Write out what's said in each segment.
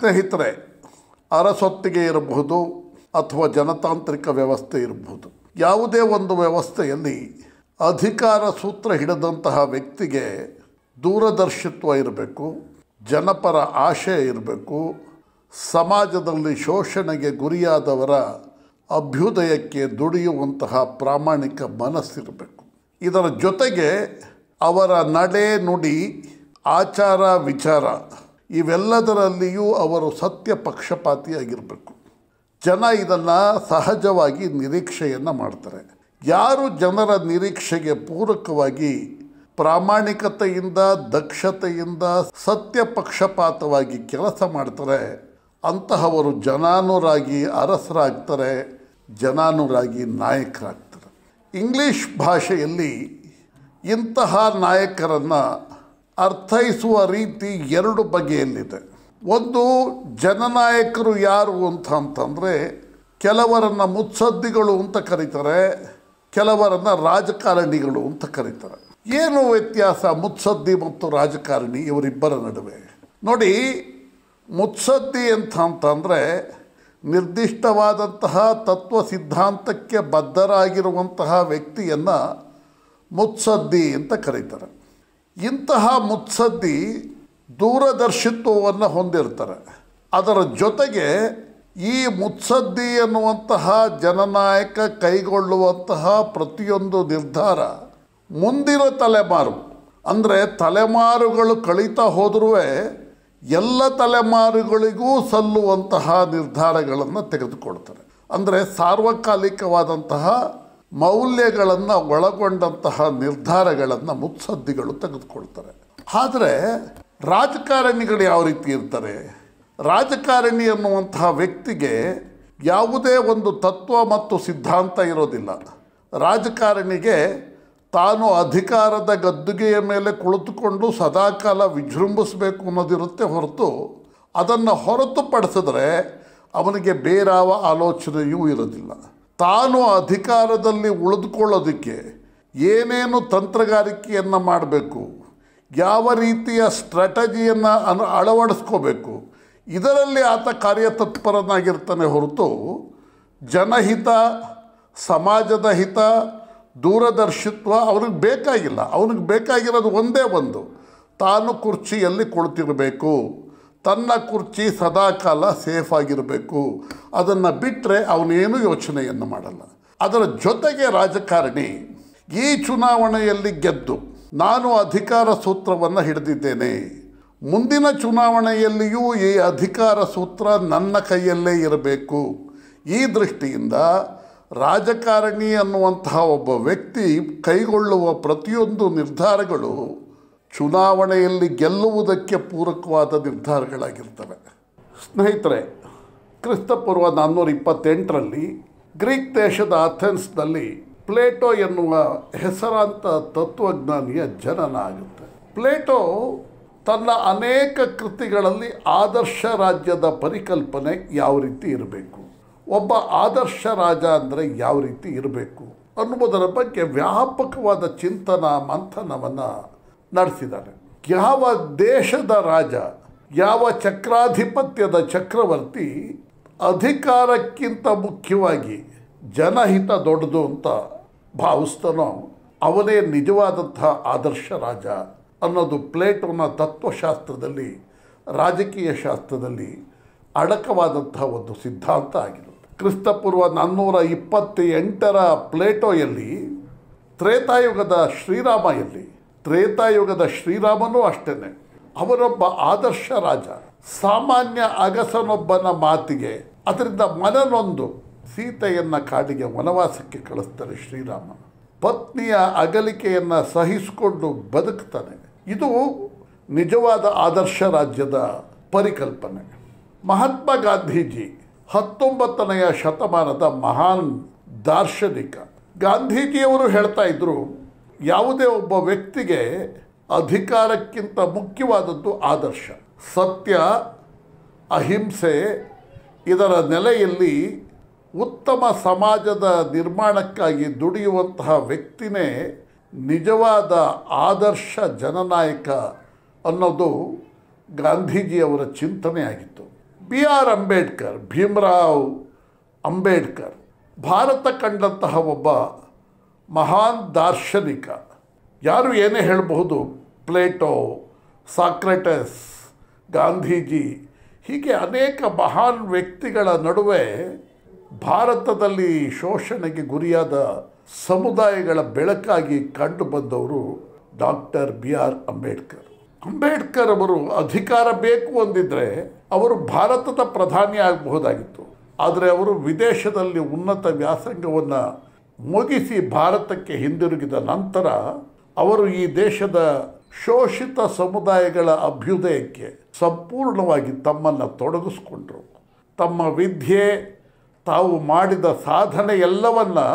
ಸ್ನೇಹಿತರೆ ಅರಸೊತ್ತಿಗೆ ಇರಬಹುದು ಅಥವಾ ಜನತಾಂತ್ರಿಕ ವ್ಯವಸ್ಥೆ ಇರಬಹುದು ಯಾವುದೇ ಒಂದು ವ್ಯವಸ್ಥೆಯಲ್ಲಿ ಅಧಿಕಾರ ಸೂತ್ರ ಹಿಡಿದಂತಹ ವ್ಯಕ್ತಿಗೆ ದೂರದರ್ಶಿತ್ವ ಇರಬೇಕು ಜನಪರ ಆಶಯ ಇರಬೇಕು ಸಮಾಜದಲ್ಲಿ ಶೋಷಣೆಗೆ ಗುರಿಯಾದವರ ಅಭ್ಯುದಯಕ್ಕೆ ದುಡಿಯುವಂತಹ ಪ್ರಾಮಾಣಿಕ ಮನಸ್ಸಿರಬೇಕು ಇದರ ಜೊತೆಗೆ ಅವರ ನಡೆ ನುಡಿ ಆಚಾರ ವಿಚಾರ ಇವೆಲ್ಲದರಲ್ಲಿಯೂ ಅವರು ಸತ್ಯ ಪಕ್ಷಪಾತಿಯಾಗಿರಬೇಕು ಜನ ಇದನ್ನು ಸಹಜವಾಗಿ ನಿರೀಕ್ಷೆಯನ್ನು ಮಾಡ್ತಾರೆ ಯಾರು ಜನರ ನಿರೀಕ್ಷೆಗೆ ಪೂರಕವಾಗಿ ಪ್ರಾಮಾಣಿಕತೆಯಿಂದ ದಕ್ಷತೆಯಿಂದ ಸತ್ಯ ಪಕ್ಷಪಾತವಾಗಿ ಕೆಲಸ ಮಾಡ್ತಾರೆ ಅಂತಹವರು ಜನಾನುರಾಗಿ ಅರಸರಾಗ್ತಾರೆ ಜನಾನುರಾಗಿ ನಾಯಕರಾಗ್ತಾರೆ ಇಂಗ್ಲೀಷ್ ಭಾಷೆಯಲ್ಲಿ ಇಂತಹ ನಾಯಕರನ್ನು ಅರ್ಥೈಸುವ ರೀತಿ ಎರಡು ಬಗೆಯಲ್ಲಿದೆ ಒಂದು ಜನನಾಯಕರು ಯಾರು ಅಂತ ಅಂತಂದರೆ ಕೆಲವರನ್ನು ಮುತ್ಸದ್ದಿಗಳು ಅಂತ ಕರೀತಾರೆ ಕೆಲವರನ್ನು ರಾಜಕಾರಣಿಗಳು ಅಂತ ಕರೀತಾರೆ ಏನು ವ್ಯತ್ಯಾಸ ಮುತ್ಸದ್ದಿ ಮತ್ತು ರಾಜಕಾರಣಿ ಇವರಿಬ್ಬರ ನಡುವೆ ನೋಡಿ ಮುತ್ಸದ್ದಿ ಅಂತ ಅಂತಂದರೆ ನಿರ್ದಿಷ್ಟವಾದಂತಹ ತತ್ವ ಸಿದ್ಧಾಂತಕ್ಕೆ ಬದ್ಧರಾಗಿರುವಂತಹ ವ್ಯಕ್ತಿಯನ್ನು ಮುತ್ಸದ್ದಿ ಅಂತ ಕರೀತಾರೆ ಇಂತಹ ಮುತ್ಸದ್ದಿ ದೂರದರ್ಶಿತ್ವವನ್ನು ಹೊಂದಿರ್ತಾರೆ ಅದರ ಜೊತೆಗೆ ಈ ಮುತ್ಸದ್ದಿ ಎನ್ನುವಂತಹ ಜನನಾಯಕ ಕೈಗೊಳ್ಳುವಂತಹ ಪ್ರತಿಯೊಂದು ನಿರ್ಧಾರ ಮುಂದಿನ ತಲೆಮಾರು ಅಂದರೆ ತಲೆಮಾರುಗಳು ಕಳೀತಾ ಹೋದರೂ ಎಲ್ಲ ತಲೆಮಾರುಗಳಿಗೂ ಸಲ್ಲುವಂತಹ ನಿರ್ಧಾರಗಳನ್ನು ತೆಗೆದುಕೊಳ್ತಾರೆ ಅಂದರೆ ಸಾರ್ವಕಾಲಿಕವಾದಂತಹ ಮೌಲ್ಯಗಳನ್ನು ಒಳಗೊಂಡಂತಹ ನಿರ್ಧಾರಗಳನ್ನು ಮುತ್ಸದ್ದಿಗಳು ತೆಗೆದುಕೊಳ್ತಾರೆ ಆದರೆ ರಾಜಕಾರಣಿಗಳು ಯಾವ ರೀತಿ ಇರ್ತಾರೆ ರಾಜಕಾರಣಿ ಅನ್ನುವಂತಹ ವ್ಯಕ್ತಿಗೆ ಯಾವುದೇ ಒಂದು ತತ್ವ ಮತ್ತು ಸಿದ್ಧಾಂತ ಇರೋದಿಲ್ಲ ರಾಜಕಾರಣಿಗೆ ತಾನು ಅಧಿಕಾರದ ಗದ್ದುಗೆಯ ಮೇಲೆ ಕುಳಿತುಕೊಂಡು ಸದಾಕಾಲ ವಿಜೃಂಭಿಸಬೇಕು ಅನ್ನೋದಿರುತ್ತೆ ಹೊರತು ಅದನ್ನು ಹೊರತುಪಡಿಸಿದ್ರೆ ಅವನಿಗೆ ಬೇರಾವ ಆಲೋಚನೆಯೂ ಇರೋದಿಲ್ಲ ತಾನು ಅಧಿಕಾರದಲ್ಲಿ ಉಳಿದುಕೊಳ್ಳೋದಕ್ಕೆ ಏನೇನು ತಂತ್ರಗಾರಿಕೆಯನ್ನು ಮಾಡಬೇಕು ಯಾವ ರೀತಿಯ ಸ್ಟ್ರಾಟಜಿಯನ್ನು ಅನು ಅಳವಡಿಸ್ಕೋಬೇಕು ಇದರಲ್ಲಿ ಆತ ಕಾರ್ಯತತ್ಪರನಾಗಿರ್ತಾನೆ ಹೊರತು ಜನಹಿತ ಸಮಾಜದ ಹಿತ ದೂರದರ್ಶಿತ್ವ ಅವ್ರಿಗೆ ಬೇಕಾಗಿಲ್ಲ ಅವನಿಗೆ ಬೇಕಾಗಿರೋದು ಒಂದೇ ಒಂದು ತಾನು ಕುರ್ಚಿಯಲ್ಲಿ ಕುಳಿತಿರಬೇಕು ತನ್ನ ಕುರ್ಚಿ ಸದಾಕಾಲ ಸೇಫ್ ಆಗಿರಬೇಕು ಅದನ್ನು ಬಿಟ್ಟರೆ ಅವನೇನು ಯೋಚನೆಯನ್ನು ಮಾಡಲ್ಲ ಅದರ ಜೊತೆಗೆ ರಾಜಕಾರಣಿ ಈ ಚುನಾವಣೆಯಲ್ಲಿ ಗೆದ್ದು ನಾನು ಅಧಿಕಾರ ಸೂತ್ರವನ್ನು ಹಿಡಿದಿದ್ದೇನೆ ಮುಂದಿನ ಚುನಾವಣೆಯಲ್ಲಿಯೂ ಈ ಅಧಿಕಾರ ಸೂತ್ರ ನನ್ನ ಕೈಯಲ್ಲೇ ಇರಬೇಕು ಈ ದೃಷ್ಟಿಯಿಂದ ರಾಜಕಾರಣಿ ಅನ್ನುವಂತಹ ಒಬ್ಬ ವ್ಯಕ್ತಿ ಕೈಗೊಳ್ಳುವ ಪ್ರತಿಯೊಂದು ನಿರ್ಧಾರಗಳು ಚುನಾವಣೆಯಲ್ಲಿ ಗೆಲ್ಲುವುದಕ್ಕೆ ಪೂರಕವಾದ ನಿರ್ಧಾರಗಳಾಗಿರ್ತವೆ ಸ್ನೇಹಿತರೆ ಕ್ರಿಸ್ತಪೂರ್ವ ನಾನ್ನೂರ ಇಪ್ಪತ್ತೆಂಟರಲ್ಲಿ ಗ್ರೀಕ್ ದೇಶದ ಅಥೆನ್ಸ್ನಲ್ಲಿ ಪ್ಲೇಟೋ ಎನ್ನುವ ಹೆಸರಾಂತ ತತ್ವಜ್ಞಾನಿಯ ಜನನ ಆಗುತ್ತೆ ಪ್ಲೇಟೋ ತನ್ನ ಅನೇಕ ಕೃತಿಗಳಲ್ಲಿ ಆದರ್ಶ ರಾಜ್ಯದ ಪರಿಕಲ್ಪನೆ ಯಾವ ರೀತಿ ಇರಬೇಕು ಒಬ್ಬ ಆದರ್ಶ ರಾಜ ಅಂದರೆ ಯಾವ ರೀತಿ ಇರಬೇಕು ಅನ್ನುವುದರ ಬಗ್ಗೆ ವ್ಯಾಪಕವಾದ ಚಿಂತನ ಮಂಥನವನ್ನು ನಡೆಸಿದ್ದಾರೆ ಯಾವ ದೇಶದ ರಾಜ ಯಾವ ಚಕ್ರಾಧಿಪತ್ಯದ ಚಕ್ರವರ್ತಿ ಅಧಿಕಾರಕ್ಕಿಂತ ಮುಖ್ಯವಾಗಿ ಜನಹಿತ ದೊಡ್ಡದು ಅಂತ ಭಾವಿಸ್ತಾನೋ ಅವನೇ ನಿಜವಾದಂತಹ ಆದರ್ಶ ರಾಜ ಅನ್ನೋದು ಪ್ಲೇಟೋನ ತತ್ವಶಾಸ್ತ್ರದಲ್ಲಿ ರಾಜಕೀಯ ಶಾಸ್ತ್ರದಲ್ಲಿ ಅಡಕವಾದಂತಹ ಒಂದು ಸಿದ್ಧಾಂತ ಆಗಿರುತ್ತೆ ಕ್ರಿಸ್ತಪೂರ್ವ ನಾನ್ನೂರ ಇಪ್ಪತ್ತೆಂಟರ ಪ್ಲೇಟೋಯಲ್ಲಿ ತ್ರೇತಾಯುಗದ ಶ್ರೀರಾಮಯಲ್ಲಿ ತ್ರೇತಾಯುಗದ ಶ್ರೀರಾಮನೂ ಅಷ್ಟೇ ಅವರೊಬ್ಬ ಆದರ್ಶ ರಾಜ ಸಾಮಾನ್ಯ ಅಗಸನೊಬ್ಬನ ಮಾತಿಗೆ ಅದರಿಂದ ಮನನೊಂದು ಸೀತೆಯನ್ನು ಕಾಡಿಗೆ ವನವಾಸಕ್ಕೆ ಕಳಿಸ್ತಾರೆ ಶ್ರೀರಾಮ ಪತ್ನಿಯ ಅಗಲಿಕೆಯನ್ನು ಸಹಿಸಿಕೊಂಡು ಬದುಕ್ತಾನೆ ಇದು ನಿಜವಾದ ಆದರ್ಶ ರಾಜ್ಯದ ಪರಿಕಲ್ಪನೆ ಮಹಾತ್ಮ ಗಾಂಧೀಜಿ ಹತ್ತೊಂಬತ್ತನೆಯ ಶತಮಾನದ ಮಹಾನ್ ದಾರ್ಶನಿಕ ಗಾಂಧೀಜಿಯವರು ಹೇಳ್ತಾ ಇದ್ರು ಯಾವುದೇ ಒಬ್ಬ ವ್ಯಕ್ತಿಗೆ ಅಧಿಕಾರಕ್ಕಿಂತ ಮುಖ್ಯವಾದದ್ದು ಆದರ್ಶ ಸತ್ಯ ಅಹಿಂಸೆ ಇದರ ನೆಲೆಯಲ್ಲಿ ಉತ್ತಮ ಸಮಾಜದ ನಿರ್ಮಾಣಕ್ಕಾಗಿ ದುಡಿಯುವಂತಹ ವ್ಯಕ್ತಿನೇ ನಿಜವಾದ ಆದರ್ಶ ಜನನಾಯಕ ಅನ್ನೋದು ಗಾಂಧೀಜಿಯವರ ಚಿಂತನೆಯಾಗಿತ್ತು ಬಿ ಆರ್ ಅಂಬೇಡ್ಕರ್ ಭೀಮರಾವ್ ಅಂಬೇಡ್ಕರ್ ಭಾರತ ಕಂಡಂತಹ ಒಬ್ಬ ಮಹಾನ್ ದಾರ್ಶನಿಕ ಯಾರು ಏನೇ ಹೇಳಬಹುದು ಪ್ಲೇಟೋ ಸಾಕ್ರೆಟಸ್ ಗಾಂಧೀಜಿ ಹೀಗೆ ಅನೇಕ ಮಹಾನ್ ವ್ಯಕ್ತಿಗಳ ನಡುವೆ ಭಾರತದಲ್ಲಿ ಶೋಷಣೆಗೆ ಗುರಿಯಾದ ಸಮುದಾಯಗಳ ಬೆಳಕಾಗಿ ಕಂಡು ಬಂದವರು doctor B R Ambedkar Ambedkar ಅವರು ಅಧಿಕಾರ ಬೇಕು ಅಂದಿದ್ರೆ ಅವರು ಭಾರತದ ಪ್ರಧಾನಿ ಆಗಬಹುದಾಗಿತ್ತು ಆದರೆ ಅವರು ವಿದೇಶದಲ್ಲಿ ಉನ್ನತ ವ್ಯಾಸಂಗವನ್ನು ಮುಗಿಸಿ ಭಾರತಕ್ಕೆ ಹಿಂದಿರುಗಿದ ನಂತರ ಅವರು ಈ ದೇಶದ ಶೋಷಿತ ಸಮುದಾಯಗಳ ಅಭ್ಯುದಯಕ್ಕೆ ಸಂಪೂರ್ಣವಾಗಿ ತಮ್ಮನ್ನು ತೊಡಗಿಸ್ಕೊಂಡ್ರು ತಮ್ಮ ವಿದ್ಯೆ ತಾವು ಮಾಡಿದ ಸಾಧನೆ ಎಲ್ಲವನ್ನು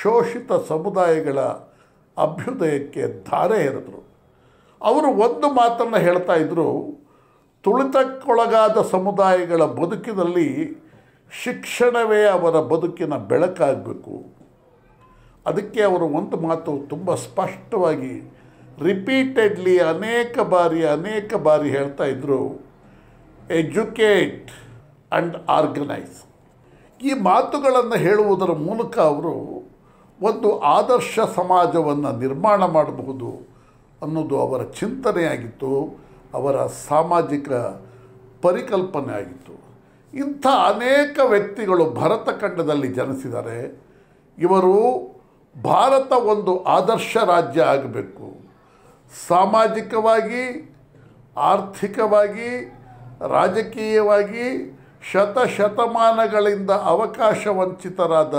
ಶೋಷಿತ ಸಮುದಾಯಗಳ ಅಭ್ಯುದಯಕ್ಕೆ ಧಾರೆ ಎರೆದರು ಅವರು ಒಂದು ಮಾತನ್ನು ಹೇಳ್ತಾ ಇದ್ದರು ತುಳಿತಕ್ಕೊಳಗಾದ ಸಮುದಾಯಗಳ ಬದುಕಿನಲ್ಲಿ ಶಿಕ್ಷಣವೇ ಅವರ ಬದುಕಿನ ಬೆಳಕಾಗಬೇಕು ಅದಕ್ಕೆ ಅವರ ಒಂದು ಮಾತು ತುಂಬ ಸ್ಪಷ್ಟವಾಗಿ ರಿಪೀಟೆಡ್ಲಿ ಅನೇಕ ಬಾರಿ ಅನೇಕ ಬಾರಿ ಹೇಳ್ತಾ ಇದ್ದರು ಎಜುಕೇಟ್ ಆ್ಯಂಡ್ ಆರ್ಗನೈಸ್ ಈ ಮಾತುಗಳನ್ನು ಹೇಳುವುದರ ಮೂಲಕ ಅವರು ಒಂದು ಆದರ್ಶ ಸಮಾಜವನ್ನು ನಿರ್ಮಾಣ ಮಾಡಬಹುದು ಅನ್ನೋದು ಅವರ ಚಿಂತನೆಯಾಗಿತ್ತು ಅವರ ಸಾಮಾಜಿಕ ಪರಿಕಲ್ಪನೆ ಆಗಿತ್ತು ಇಂಥ ಅನೇಕ ವ್ಯಕ್ತಿಗಳು ಭರತಖಂಡದಲ್ಲಿ ಜನಿಸಿದ್ದಾರೆ ಇವರು ಭಾರತ ಒಂದು ಆದರ್ಶ ರಾಜ್ಯ ಆಗಬೇಕು ಸಾಮಾಜಿಕವಾಗಿ ಆರ್ಥಿಕವಾಗಿ ರಾಜಕೀಯವಾಗಿ ಶತಶತಮಾನಗಳಿಂದ ಅವಕಾಶ ವಂಚಿತರಾದ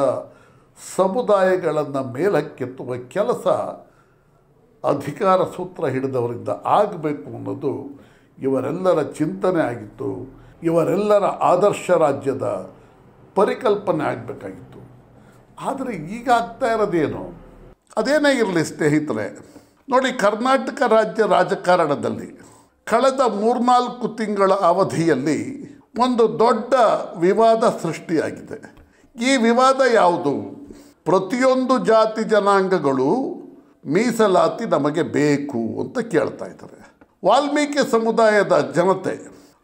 ಸಮುದಾಯಗಳನ್ನು ಮೇಲಕ್ಕೆತ್ತುವ ಕೆಲಸ ಅಧಿಕಾರ ಸೂತ್ರ ಹಿಡಿದವರಿಂದ ಆಗಬೇಕು ಅನ್ನೋದು ಇವರೆಲ್ಲರ ಚಿಂತನೆ ಆಗಿತ್ತು ಇವರೆಲ್ಲರ ಆದರ್ಶ ರಾಜ್ಯದ ಪರಿಕಲ್ಪನೆ ಆಗಬೇಕಾಗಿತ್ತು ಆದರೆ ಈಗ ಆಗ್ತಾ ಇರೋದೇನು ಅದೇನೇ ಇರಲಿ ಸ್ನೇಹಿತರೆ ನೋಡಿ ಕರ್ನಾಟಕ ರಾಜ್ಯ ರಾಜಕಾರಣದಲ್ಲಿ ಕಳೆದ ಮೂರ್ನಾಲ್ಕು ತಿಂಗಳ ಅವಧಿಯಲ್ಲಿ ಒಂದು ದೊಡ್ಡ ವಿವಾದ ಸೃಷ್ಟಿಯಾಗಿದೆ ಈ ವಿವಾದ ಯಾವುದು ಪ್ರತಿಯೊಂದು ಜಾತಿ ಜನಾಂಗಗಳು ಮೀಸಲಾತಿ ನಮಗೆ ಬೇಕು ಅಂತ ಕೇಳ್ತಾ ಇದ್ದಾರೆ ವಾಲ್ಮೀಕಿ ಸಮುದಾಯದ ಜನತೆ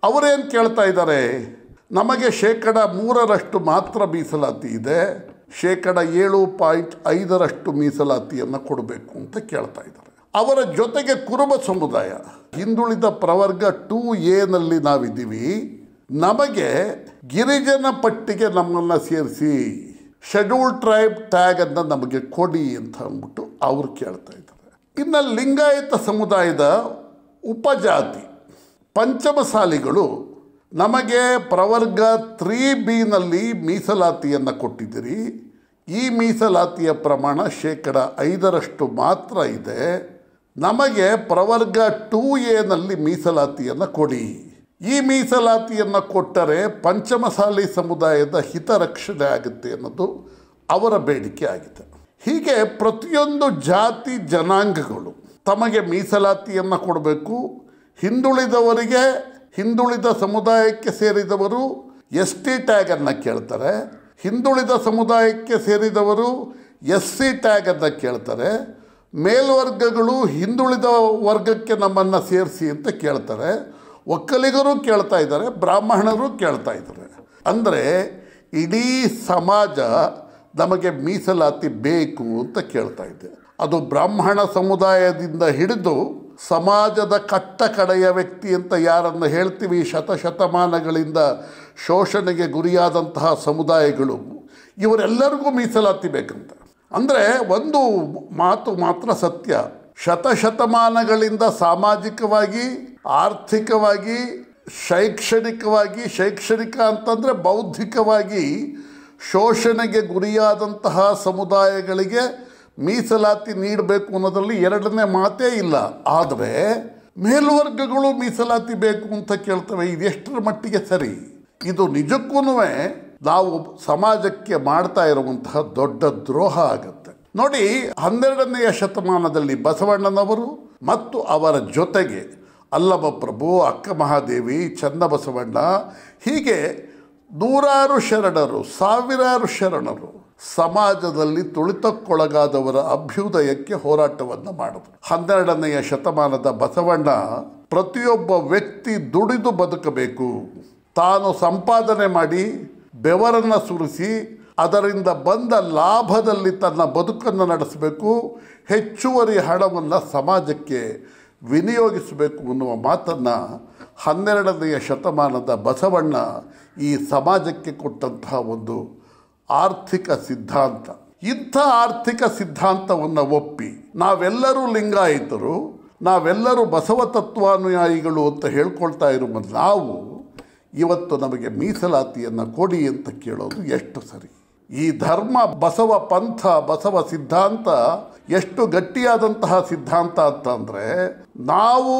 ಅವರೇನು ಕೇಳ್ತಾ ಇದ್ದಾರೆ ನಮಗೆ ಶೇಕಡ ಮೂರರಷ್ಟು ಮಾತ್ರ ಮೀಸಲಾತಿ ಇದೆ ಶೇಕಡ ಏಳು ಪಾಯಿಂಟ್ ಐದರಷ್ಟು ಮೀಸಲಾತಿಯನ್ನು ಕೊಡಬೇಕು ಅಂತ ಕೇಳ್ತಾ ಇದ್ದಾರೆ ಅವರ ಜೊತೆಗೆ ಕುರುಬ ಸಮುದಾಯ ಹಿಂದುಳಿದ ಪ್ರವರ್ಗ ಟೂ ಎನಲ್ಲಿ ನಾವಿದ್ದೀವಿ ನಮಗೆ ಗಿರಿಜನ ಪಟ್ಟಿಗೆ ನಮ್ಮನ್ನು ಸೇರಿಸಿ ಶೆಡ್ಯೂಲ್ ಟ್ರೈಬ್ ಟ್ಯಾಗ್ ಟ್ಯಾಗನ್ನು ನಮಗೆ ಕೊಡಿ ಅಂತ ಅಂದ್ಬಿಟ್ಟು ಅವರು ಕೇಳ್ತಾ ಇದ್ದಾರೆ ಇನ್ನು ಲಿಂಗಾಯತ ಸಮುದಾಯದ ಉಪಜಾತಿ ಪಂಚಮಸಾಲಿಗಳು ನಮಗೆ ಪ್ರವರ್ಗ ತ್ರೀ ಬಿನಲ್ಲಿ ಮೀಸಲಾತಿಯನ್ನು ಕೊಟ್ಟಿದ್ದೀರಿ ಈ ಮೀಸಲಾತಿಯ ಪ್ರಮಾಣ ಶೇಕಡ ಐದರಷ್ಟು ಮಾತ್ರ ಇದೆ ನಮಗೆ ಪ್ರವರ್ಗ ಟೂ ಎನಲ್ಲಿ ಮೀಸಲಾತಿಯನ್ನು ಕೊಡಿ ಈ ಮೀಸಲಾತಿಯನ್ನು ಕೊಟ್ಟರೆ ಪಂಚಮಸಾಲಿ ಸಮುದಾಯದ ಹಿತರಕ್ಷಣೆ ಆಗುತ್ತೆ ಅನ್ನೋದು ಅವರ ಬೇಡಿಕೆ ಆಗಿದೆ ಹೀಗೆ ಪ್ರತಿಯೊಂದು ಜಾತಿ ಜನಾಂಗಗಳು ತಮಗೆ ಮೀಸಲಾತಿಯನ್ನು ಕೊಡಬೇಕು ಹಿಂದುಳಿದವರಿಗೆ ಹಿಂದುಳಿದ ಸಮುದಾಯಕ್ಕೆ ಸೇರಿದವರು ಎಸ್ ಟಿ ಟ್ಯಾಗನ್ನು ಕೇಳ್ತಾರೆ ಹಿಂದುಳಿದ ಸಮುದಾಯಕ್ಕೆ ಸೇರಿದವರು ಎಸ್ ಸಿ ಟ್ಯಾಗನ್ನು ಕೇಳ್ತಾರೆ ಮೇಲ್ವರ್ಗಗಳು ಹಿಂದುಳಿದ ವರ್ಗಕ್ಕೆ ನಮ್ಮನ್ನು ಸೇರಿಸಿ ಅಂತ ಕೇಳ್ತಾರೆ ಒಕ್ಕಲಿಗರು ಕೇಳ್ತಾ ಇದ್ದಾರೆ ಬ್ರಾಹ್ಮಣರು ಕೇಳ್ತಾ ಇದ್ದಾರೆ ಅಂದರೆ ಇಡೀ ಸಮಾಜ ನಮಗೆ ಮೀಸಲಾತಿ ಬೇಕು ಅಂತ ಕೇಳ್ತಾ ಇದೆ ಅದು ಬ್ರಾಹ್ಮಣ ಸಮುದಾಯದಿಂದ ಹಿಡಿದು ಸಮಾಜದ ಕಟ್ಟ ಕಡೆಯ ವ್ಯಕ್ತಿ ಅಂತ ಯಾರನ್ನು ಹೇಳ್ತೀವಿ ಶತಶತಮಾನಗಳಿಂದ ಶೋಷಣೆಗೆ ಗುರಿಯಾದಂತಹ ಸಮುದಾಯಗಳು ಇವರೆಲ್ಲರಿಗೂ ಮೀಸಲಾತಿ ಬೇಕಂತ ಅಂದರೆ ಒಂದು ಮಾತು ಮಾತ್ರ ಸತ್ಯ ಶತಶತಮಾನಗಳಿಂದ ಸಾಮಾಜಿಕವಾಗಿ ಆರ್ಥಿಕವಾಗಿ ಶೈಕ್ಷಣಿಕವಾಗಿ ಶೈಕ್ಷಣಿಕ ಅಂತಂದರೆ ಬೌದ್ಧಿಕವಾಗಿ ಶೋಷಣೆಗೆ ಗುರಿಯಾದಂತಹ ಸಮುದಾಯಗಳಿಗೆ ಮೀಸಲಾತಿ ನೀಡಬೇಕು ಅನ್ನೋದರಲ್ಲಿ ಎರಡನೇ ಮಾತೇ ಇಲ್ಲ ಆದರೆ ಮೇಲ್ವರ್ಗಗಳು ಮೀಸಲಾತಿ ಬೇಕು ಅಂತ ಕೇಳ್ತವೆ ಇದೆಷ್ಟರ ಮಟ್ಟಿಗೆ ಸರಿ ಇದು ನಿಜಕ್ಕೂ ನಾವು ಸಮಾಜಕ್ಕೆ ಮಾಡ್ತಾ ಇರುವಂತಹ ದೊಡ್ಡ ದ್ರೋಹ ಆಗುತ್ತೆ ನೋಡಿ ಹನ್ನೆರಡನೆಯ ಶತಮಾನದಲ್ಲಿ ಬಸವಣ್ಣನವರು ಮತ್ತು ಅವರ ಜೊತೆಗೆ ಪ್ರಭು ಅಕ್ಕ ಮಹಾದೇವಿ ಚನ್ನಬಸವಣ್ಣ ಹೀಗೆ ನೂರಾರು ಶರಣರು ಸಾವಿರಾರು ಶರಣರು ಸಮಾಜದಲ್ಲಿ ತುಳಿತಕ್ಕೊಳಗಾದವರ ಅಭ್ಯುದಯಕ್ಕೆ ಹೋರಾಟವನ್ನು ಮಾಡಿದರು ಹನ್ನೆರಡನೆಯ ಶತಮಾನದ ಬಸವಣ್ಣ ಪ್ರತಿಯೊಬ್ಬ ವ್ಯಕ್ತಿ ದುಡಿದು ಬದುಕಬೇಕು ತಾನು ಸಂಪಾದನೆ ಮಾಡಿ ಬೆವರನ್ನು ಸುರಿಸಿ ಅದರಿಂದ ಬಂದ ಲಾಭದಲ್ಲಿ ತನ್ನ ಬದುಕನ್ನು ನಡೆಸಬೇಕು ಹೆಚ್ಚುವರಿ ಹಣವನ್ನು ಸಮಾಜಕ್ಕೆ ವಿನಿಯೋಗಿಸಬೇಕು ಅನ್ನುವ ಮಾತನ್ನು ಹನ್ನೆರಡನೆಯ ಶತಮಾನದ ಬಸವಣ್ಣ ಈ ಸಮಾಜಕ್ಕೆ ಕೊಟ್ಟಂತಹ ಒಂದು ಆರ್ಥಿಕ ಸಿದ್ಧಾಂತ ಇಂಥ ಆರ್ಥಿಕ ಸಿದ್ಧಾಂತವನ್ನು ಒಪ್ಪಿ ನಾವೆಲ್ಲರೂ ಲಿಂಗಾಯಿತರು ನಾವೆಲ್ಲರೂ ಬಸವ ತತ್ವಾನುಯಾಯಿಗಳು ಅಂತ ಹೇಳ್ಕೊಳ್ತಾ ಇರುವ ನಾವು ಇವತ್ತು ನಮಗೆ ಮೀಸಲಾತಿಯನ್ನು ಕೊಡಿ ಅಂತ ಕೇಳೋದು ಎಷ್ಟು ಸರಿ ಈ ಧರ್ಮ ಬಸವ ಪಂಥ ಬಸವ ಸಿದ್ಧಾಂತ ಎಷ್ಟು ಗಟ್ಟಿಯಾದಂತಹ ಸಿದ್ಧಾಂತ ಅಂತಂದರೆ ನಾವು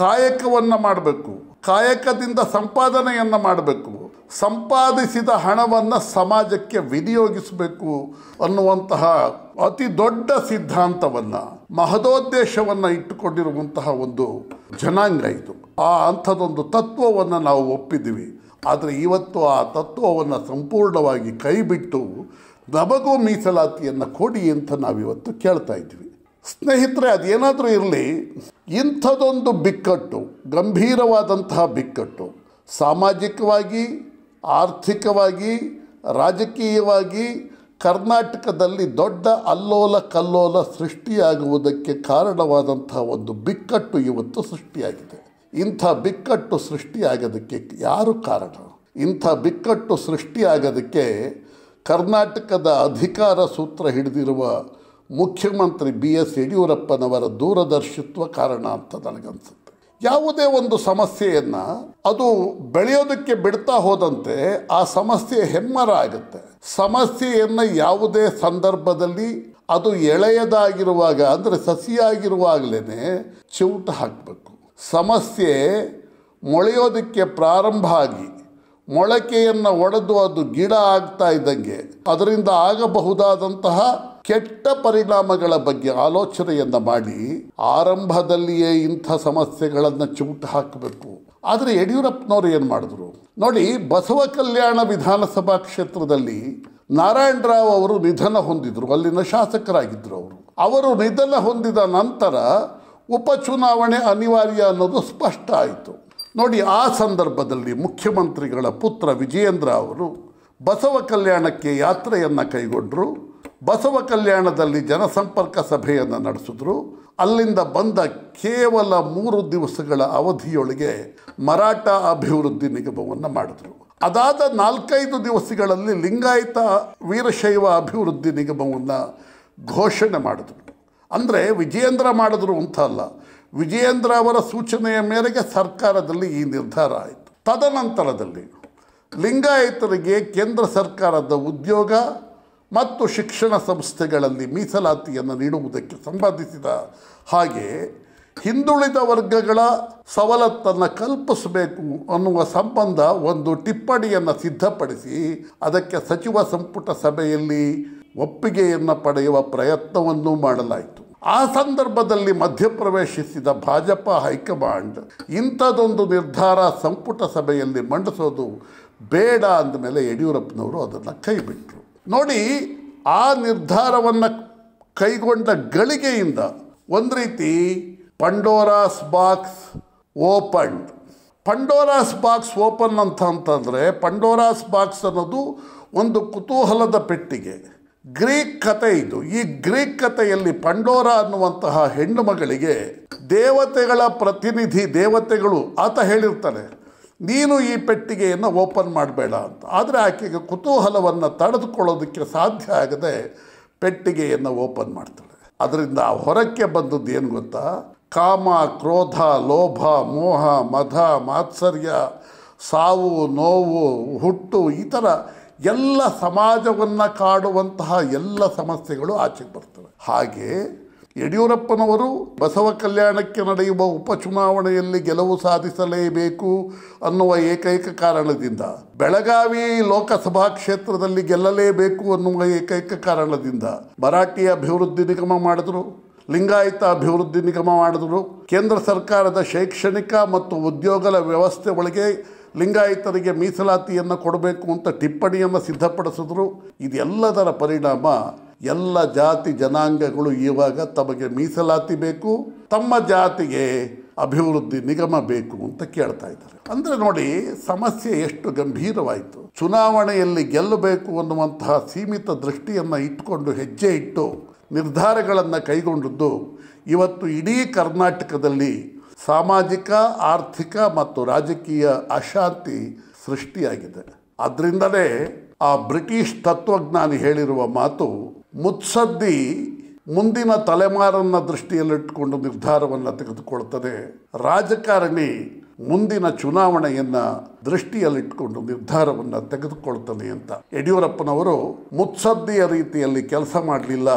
ಕಾಯಕವನ್ನು ಮಾಡಬೇಕು ಕಾಯಕದಿಂದ ಸಂಪಾದನೆಯನ್ನು ಮಾಡಬೇಕು ಸಂಪಾದಿಸಿದ ಹಣವನ್ನು ಸಮಾಜಕ್ಕೆ ವಿನಿಯೋಗಿಸಬೇಕು ಅನ್ನುವಂತಹ ಅತಿ ದೊಡ್ಡ ಸಿದ್ಧಾಂತವನ್ನು ಮಹದೋದ್ದೇಶವನ್ನು ಇಟ್ಟುಕೊಂಡಿರುವಂತಹ ಒಂದು ಜನಾಂಗ ಇದು ಆ ಅಂಥದೊಂದು ತತ್ವವನ್ನು ನಾವು ಒಪ್ಪಿದ್ದೀವಿ ಆದರೆ ಇವತ್ತು ಆ ತತ್ವವನ್ನು ಸಂಪೂರ್ಣವಾಗಿ ಕೈಬಿಟ್ಟು ನಮಗೂ ಮೀಸಲಾತಿಯನ್ನು ಕೊಡಿ ಅಂತ ನಾವಿವತ್ತು ಕೇಳ್ತಾ ಇದ್ದೀವಿ ಸ್ನೇಹಿತರೆ ಅದೇನಾದರೂ ಇರಲಿ ಇಂಥದೊಂದು ಬಿಕ್ಕಟ್ಟು ಗಂಭೀರವಾದಂತಹ ಬಿಕ್ಕಟ್ಟು ಸಾಮಾಜಿಕವಾಗಿ ಆರ್ಥಿಕವಾಗಿ ರಾಜಕೀಯವಾಗಿ ಕರ್ನಾಟಕದಲ್ಲಿ ದೊಡ್ಡ ಅಲ್ಲೋಲ ಕಲ್ಲೋಲ ಸೃಷ್ಟಿಯಾಗುವುದಕ್ಕೆ ಕಾರಣವಾದಂತಹ ಒಂದು ಬಿಕ್ಕಟ್ಟು ಇವತ್ತು ಸೃಷ್ಟಿಯಾಗಿದೆ ಇಂಥ ಬಿಕ್ಕಟ್ಟು ಸೃಷ್ಟಿಯಾಗೋದಕ್ಕೆ ಯಾರು ಕಾರಣ ಇಂಥ ಬಿಕ್ಕಟ್ಟು ಸೃಷ್ಟಿಯಾಗೋದಕ್ಕೆ ಕರ್ನಾಟಕದ ಅಧಿಕಾರ ಸೂತ್ರ ಹಿಡಿದಿರುವ ಮುಖ್ಯಮಂತ್ರಿ ಬಿ ಎಸ್ ಯಡಿಯೂರಪ್ಪನವರ ದೂರದರ್ಶಿತ್ವ ಕಾರಣ ಅಂತ ನನಗನ್ಸುತ್ತೆ ಯಾವುದೇ ಒಂದು ಸಮಸ್ಯೆಯನ್ನು ಅದು ಬೆಳೆಯೋದಕ್ಕೆ ಬಿಡ್ತಾ ಹೋದಂತೆ ಆ ಸಮಸ್ಯೆ ಹೆಮ್ಮರ ಆಗುತ್ತೆ ಸಮಸ್ಯೆಯನ್ನು ಯಾವುದೇ ಸಂದರ್ಭದಲ್ಲಿ ಅದು ಎಳೆಯದಾಗಿರುವಾಗ ಅಂದರೆ ಸಸಿಯಾಗಿರುವಾಗಲೇ ಚೌಟ ಹಾಕಬೇಕು ಸಮಸ್ಯೆ ಮೊಳೆಯೋದಕ್ಕೆ ಪ್ರಾರಂಭ ಆಗಿ ಮೊಳಕೆಯನ್ನು ಒಡೆದು ಅದು ಗಿಡ ಆಗ್ತಾ ಇದ್ದಂಗೆ ಅದರಿಂದ ಆಗಬಹುದಾದಂತಹ ಕೆಟ್ಟ ಪರಿಣಾಮಗಳ ಬಗ್ಗೆ ಆಲೋಚನೆಯನ್ನು ಮಾಡಿ ಆರಂಭದಲ್ಲಿಯೇ ಇಂಥ ಸಮಸ್ಯೆಗಳನ್ನು ಚುಮುಟು ಹಾಕಬೇಕು ಆದರೆ ಯಡಿಯೂರಪ್ಪನವರು ಏನು ಮಾಡಿದ್ರು ನೋಡಿ ಬಸವ ಕಲ್ಯಾಣ ವಿಧಾನಸಭಾ ಕ್ಷೇತ್ರದಲ್ಲಿ ನಾರಾಯಣರಾವ್ ಅವರು ನಿಧನ ಹೊಂದಿದ್ರು ಅಲ್ಲಿನ ಶಾಸಕರಾಗಿದ್ದರು ಅವರು ಅವರು ನಿಧನ ಹೊಂದಿದ ನಂತರ ಉಪಚುನಾವಣೆ ಅನಿವಾರ್ಯ ಅನ್ನೋದು ಸ್ಪಷ್ಟ ಆಯಿತು ನೋಡಿ ಆ ಸಂದರ್ಭದಲ್ಲಿ ಮುಖ್ಯಮಂತ್ರಿಗಳ ಪುತ್ರ ವಿಜಯೇಂದ್ರ ಅವರು ಬಸವ ಕಲ್ಯಾಣಕ್ಕೆ ಯಾತ್ರೆಯನ್ನು ಕೈಗೊಂಡರು ಬಸವ ಕಲ್ಯಾಣದಲ್ಲಿ ಜನಸಂಪರ್ಕ ಸಭೆಯನ್ನು ನಡೆಸಿದ್ರು ಅಲ್ಲಿಂದ ಬಂದ ಕೇವಲ ಮೂರು ದಿವಸಗಳ ಅವಧಿಯೊಳಗೆ ಮರಾಠ ಅಭಿವೃದ್ಧಿ ನಿಗಮವನ್ನು ಮಾಡಿದ್ರು ಅದಾದ ನಾಲ್ಕೈದು ದಿವಸಗಳಲ್ಲಿ ಲಿಂಗಾಯತ ವೀರಶೈವ ಅಭಿವೃದ್ಧಿ ನಿಗಮವನ್ನು ಘೋಷಣೆ ಮಾಡಿದ್ರು ಅಂದರೆ ವಿಜಯೇಂದ್ರ ಮಾಡಿದ್ರು ಅಂತ ಅಲ್ಲ ವಿಜಯೇಂದ್ರ ಅವರ ಸೂಚನೆಯ ಮೇರೆಗೆ ಸರ್ಕಾರದಲ್ಲಿ ಈ ನಿರ್ಧಾರ ಆಯಿತು ತದನಂತರದಲ್ಲಿ ಲಿಂಗಾಯತರಿಗೆ ಕೇಂದ್ರ ಸರ್ಕಾರದ ಉದ್ಯೋಗ ಮತ್ತು ಶಿಕ್ಷಣ ಸಂಸ್ಥೆಗಳಲ್ಲಿ ಮೀಸಲಾತಿಯನ್ನು ನೀಡುವುದಕ್ಕೆ ಸಂಬಂಧಿಸಿದ ಹಾಗೆ ಹಿಂದುಳಿದ ವರ್ಗಗಳ ಸವಲತ್ತನ್ನು ಕಲ್ಪಿಸಬೇಕು ಅನ್ನುವ ಸಂಬಂಧ ಒಂದು ಟಿಪ್ಪಣಿಯನ್ನು ಸಿದ್ಧಪಡಿಸಿ ಅದಕ್ಕೆ ಸಚಿವ ಸಂಪುಟ ಸಭೆಯಲ್ಲಿ ಒಪ್ಪಿಗೆಯನ್ನು ಪಡೆಯುವ ಪ್ರಯತ್ನವನ್ನು ಮಾಡಲಾಯಿತು ಆ ಸಂದರ್ಭದಲ್ಲಿ ಮಧ್ಯಪ್ರವೇಶಿಸಿದ ಭಾಜಪ ಹೈಕಮಾಂಡ್ ಇಂಥದೊಂದು ನಿರ್ಧಾರ ಸಂಪುಟ ಸಭೆಯಲ್ಲಿ ಮಂಡಿಸೋದು ಬೇಡ ಅಂದಮೇಲೆ ಯಡಿಯೂರಪ್ಪನವರು ಅದನ್ನು ಕೈಬಿಟ್ಟರು ನೋಡಿ ಆ ನಿರ್ಧಾರವನ್ನು ಕೈಗೊಂಡ ಗಳಿಗೆಯಿಂದ ಒಂದು ರೀತಿ Pandora's box open Pandora's box open ಅಂತ ಅಂತಂದರೆ ಪಂಡೋರಾಸ್ ಬಾಕ್ಸ್ ಅನ್ನೋದು ಒಂದು ಕುತೂಹಲದ ಪೆಟ್ಟಿಗೆ ಗ್ರೀಕ್ ಕತೆ ಇದು ಈ ಗ್ರೀಕ್ ಕಥೆಯಲ್ಲಿ ಪಂಡೋರಾ ಅನ್ನುವಂತಹ ಹೆಣ್ಣು ಮಗಳಿಗೆ ದೇವತೆಗಳ ಪ್ರತಿನಿಧಿ ದೇವತೆಗಳು ಆತ ಹೇಳಿರ್ತಾನೆ ನೀನು ಈ ಪೆಟ್ಟಿಗೆಯನ್ನು ಓಪನ್ ಮಾಡಬೇಡ ಅಂತ ಆದರೆ ಆಕೆಗೆ ಕುತೂಹಲವನ್ನು ತಡೆದುಕೊಳ್ಳೋದಕ್ಕೆ ಸಾಧ್ಯ ಆಗದೆ ಪೆಟ್ಟಿಗೆಯನ್ನು ಓಪನ್ ಮಾಡ್ತಾಳೆ ಅದರಿಂದ ಹೊರಕ್ಕೆ ಬಂದದ್ದು ಏನು ಗೊತ್ತಾ ಕಾಮ ಕ್ರೋಧ ಲೋಭ ಮೋಹ ಮಧ ಮಾತ್ಸರ್ಯ ಸಾವು ನೋವು ಹುಟ್ಟು ಈ ಥರ ಎಲ್ಲ ಸಮಾಜವನ್ನು ಕಾಡುವಂತಹ ಎಲ್ಲ ಸಮಸ್ಯೆಗಳು ಆಚೆಗೆ ಬರ್ತವೆ ಹಾಗೆ ಯಡಿಯೂರಪ್ಪನವರು ಬಸವ ಕಲ್ಯಾಣಕ್ಕೆ ನಡೆಯುವ ಉಪಚುನಾವಣೆಯಲ್ಲಿ ಗೆಲುವು ಸಾಧಿಸಲೇಬೇಕು ಅನ್ನುವ ಏಕೈಕ ಕಾರಣದಿಂದ ಬೆಳಗಾವಿ ಲೋಕಸಭಾ ಕ್ಷೇತ್ರದಲ್ಲಿ ಗೆಲ್ಲಲೇಬೇಕು ಅನ್ನುವ ಏಕೈಕ ಕಾರಣದಿಂದ ಮರಾಠಿ ಅಭಿವೃದ್ಧಿ ನಿಗಮ ಮಾಡಿದ್ರು ಲಿಂಗಾಯತ ಅಭಿವೃದ್ಧಿ ನಿಗಮ ಮಾಡಿದ್ರು ಕೇಂದ್ರ ಸರ್ಕಾರದ ಶೈಕ್ಷಣಿಕ ಮತ್ತು ಉದ್ಯೋಗದ ವ್ಯವಸ್ಥೆ ಒಳಗೆ ಲಿಂಗಾಯತರಿಗೆ ಮೀಸಲಾತಿಯನ್ನು ಕೊಡಬೇಕು ಅಂತ ಟಿಪ್ಪಣಿಯನ್ನು ಸಿದ್ಧಪಡಿಸಿದ್ರು ಇದೆಲ್ಲದರ ಪರಿಣಾಮ ಎಲ್ಲ ಜಾತಿ ಜನಾಂಗಗಳು ಇವಾಗ ತಮಗೆ ಮೀಸಲಾತಿ ಬೇಕು ತಮ್ಮ ಜಾತಿಗೆ ಅಭಿವೃದ್ಧಿ ನಿಗಮ ಬೇಕು ಅಂತ ಕೇಳ್ತಾ ಇದ್ದಾರೆ ಅಂದರೆ ನೋಡಿ ಸಮಸ್ಯೆ ಎಷ್ಟು ಗಂಭೀರವಾಯಿತು ಚುನಾವಣೆಯಲ್ಲಿ ಗೆಲ್ಲಬೇಕು ಅನ್ನುವಂತಹ ಸೀಮಿತ ದೃಷ್ಟಿಯನ್ನು ಇಟ್ಟುಕೊಂಡು ಹೆಜ್ಜೆ ಇಟ್ಟು ನಿರ್ಧಾರಗಳನ್ನು ಕೈಗೊಂಡದ್ದು ಇವತ್ತು ಇಡೀ ಕರ್ನಾಟಕದಲ್ಲಿ ಸಾಮಾಜಿಕ ಆರ್ಥಿಕ ಮತ್ತು ರಾಜಕೀಯ ಅಶಾಂತಿ ಸೃಷ್ಟಿಯಾಗಿದೆ ಅದರಿಂದಲೇ ಆ ಬ್ರಿಟಿಷ್ ತತ್ವಜ್ಞಾನಿ ಹೇಳಿರುವ ಮಾತು ಮುತ್ಸದ್ದಿ ಮುಂದಿನ ತಲೆಮಾರನ್ನ ದೃಷ್ಟಿಯಲ್ಲಿಟ್ಟುಕೊಂಡು ನಿರ್ಧಾರವನ್ನು ತೆಗೆದುಕೊಳ್ತದೆ ರಾಜಕಾರಣಿ ಮುಂದಿನ ಚುನಾವಣೆಯನ್ನು ದೃಷ್ಟಿಯಲ್ಲಿಟ್ಟುಕೊಂಡು ನಿರ್ಧಾರವನ್ನು ತೆಗೆದುಕೊಳ್ಳುತ್ತದೆ ಅಂತ ಯಡಿಯೂರಪ್ಪನವರು ಮುತ್ಸದ್ದಿಯ ರೀತಿಯಲ್ಲಿ ಕೆಲಸ ಮಾಡಲಿಲ್ಲ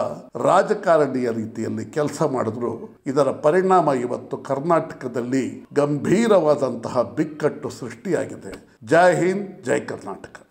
ರಾಜಕಾರಣಿಯ ರೀತಿಯಲ್ಲಿ ಕೆಲಸ ಮಾಡಿದ್ರು ಇದರ ಪರಿಣಾಮ ಇವತ್ತು ಕರ್ನಾಟಕದಲ್ಲಿ ಗಂಭೀರವಾದಂತಹ ಬಿಕ್ಕಟ್ಟು ಸೃಷ್ಟಿಯಾಗಿದೆ ಜೈ ಹಿಂದ್ ಜೈ ಕರ್ನಾಟಕ